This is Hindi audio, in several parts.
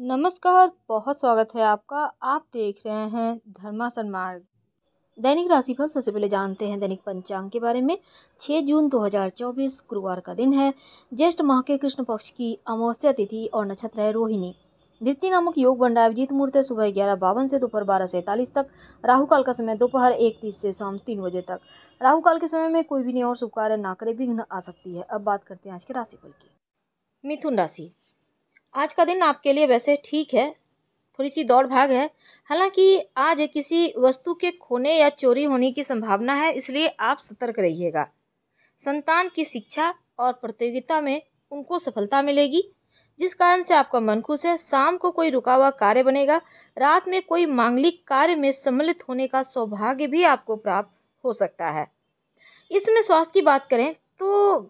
नमस्कार बहुत स्वागत है आपका आप देख रहे हैं धर्मासन मार्ग दैनिक राशिफल सबसे पहले जानते हैं दैनिक पंचांग के बारे में 6 जून 2024 गुरुवार का दिन है ज्येष्ठ माह के कृष्ण पक्ष की अमावस्या तिथि और नक्षत्र है रोहिणी नृत्य नामक योग बन रहा है अभिजीत मुहूर्त है सुबह ग्यारह बावन से दोपहर बारह सैंतालीस तक राहु काल का समय दोपहर एक तीस से शाम तीन बजे तक राहु काल के समय में कोई भी नहीं और शुभ कार्य ना करे विघ्न आ सकती है अब बात करते हैं आज के राशिफल की मिथुन राशि आज का दिन आपके लिए वैसे ठीक है थोड़ी सी दौड़ भाग है हालांकि आज किसी वस्तु के खोने या चोरी होने की संभावना है इसलिए आप सतर्क रहिएगा संतान की शिक्षा और प्रतियोगिता में उनको सफलता मिलेगी जिस कारण से आपका मन खुश है शाम को कोई रुका हुआ कार्य बनेगा रात में कोई मांगलिक कार्य में सम्मिलित होने का सौभाग्य भी आपको प्राप्त हो सकता है इसमें स्वास्थ्य की बात करें तो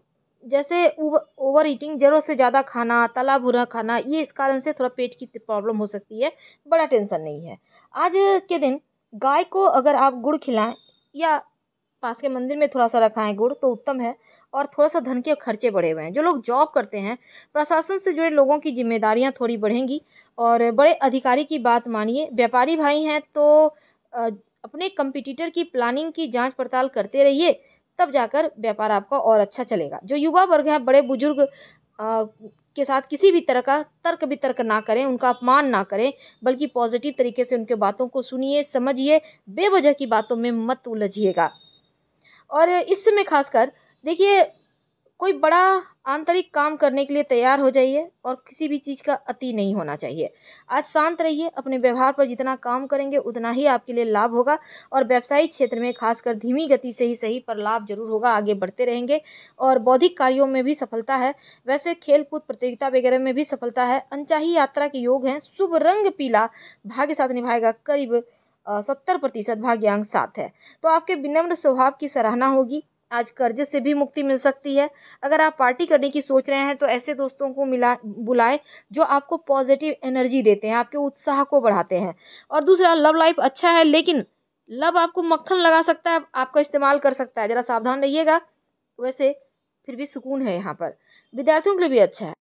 जैसे ओवर ईटिंग ज़रूरत से ज़्यादा खाना तला भूरा खाना ये इस कारण से थोड़ा पेट की प्रॉब्लम हो सकती है बड़ा टेंशन नहीं है आज के दिन गाय को अगर आप गुड़ खिलाएं या पास के मंदिर में थोड़ा सा रखाएं गुड़ तो उत्तम है और थोड़ा सा धन के खर्चे बढ़े हुए हैं जो लोग जॉब करते हैं प्रशासन से जुड़े लोगों की जिम्मेदारियाँ थोड़ी बढ़ेंगी और बड़े अधिकारी की बात मानिए व्यापारी भाई हैं तो अपने कंपिटिटर की प्लानिंग की जांच पड़ताल करते रहिए तब जाकर व्यापार आपका और अच्छा चलेगा जो युवा वर्ग है बड़े बुजुर्ग के साथ किसी भी तरह का तर्क वितर्क ना करें उनका अपमान ना करें बल्कि पॉजिटिव तरीके से उनके बातों को सुनिए समझिए बेवजह की बातों में मत उलझिएगा और इस समय खासकर देखिए कोई बड़ा आंतरिक काम करने के लिए तैयार हो जाइए और किसी भी चीज़ का अति नहीं होना चाहिए आज शांत रहिए अपने व्यवहार पर जितना काम करेंगे उतना ही आपके लिए लाभ होगा और व्यावसायिक क्षेत्र में खासकर धीमी गति से ही सही पर लाभ जरूर होगा आगे बढ़ते रहेंगे और बौद्धिक कार्यों में भी सफलता है वैसे खेलकूद प्रतियोगिता वगैरह में भी सफलता है अनचाही यात्रा के योग हैं शुभ रंग पीला भाग्य साथ निभाएगा करीब सत्तर प्रतिशत भाग्यांक साथ है तो आपके विनम्र स्वभाव की सराहना होगी आज कर्जे से भी मुक्ति मिल सकती है अगर आप पार्टी करने की सोच रहे हैं तो ऐसे दोस्तों को मिला बुलाएं जो आपको पॉजिटिव एनर्जी देते हैं आपके उत्साह को बढ़ाते हैं और दूसरा लव लाइफ अच्छा है लेकिन लव आपको मक्खन लगा सकता है आपका इस्तेमाल कर सकता है ज़रा सावधान रहिएगा वैसे फिर भी सुकून है यहाँ पर विद्यार्थियों के लिए भी अच्छा है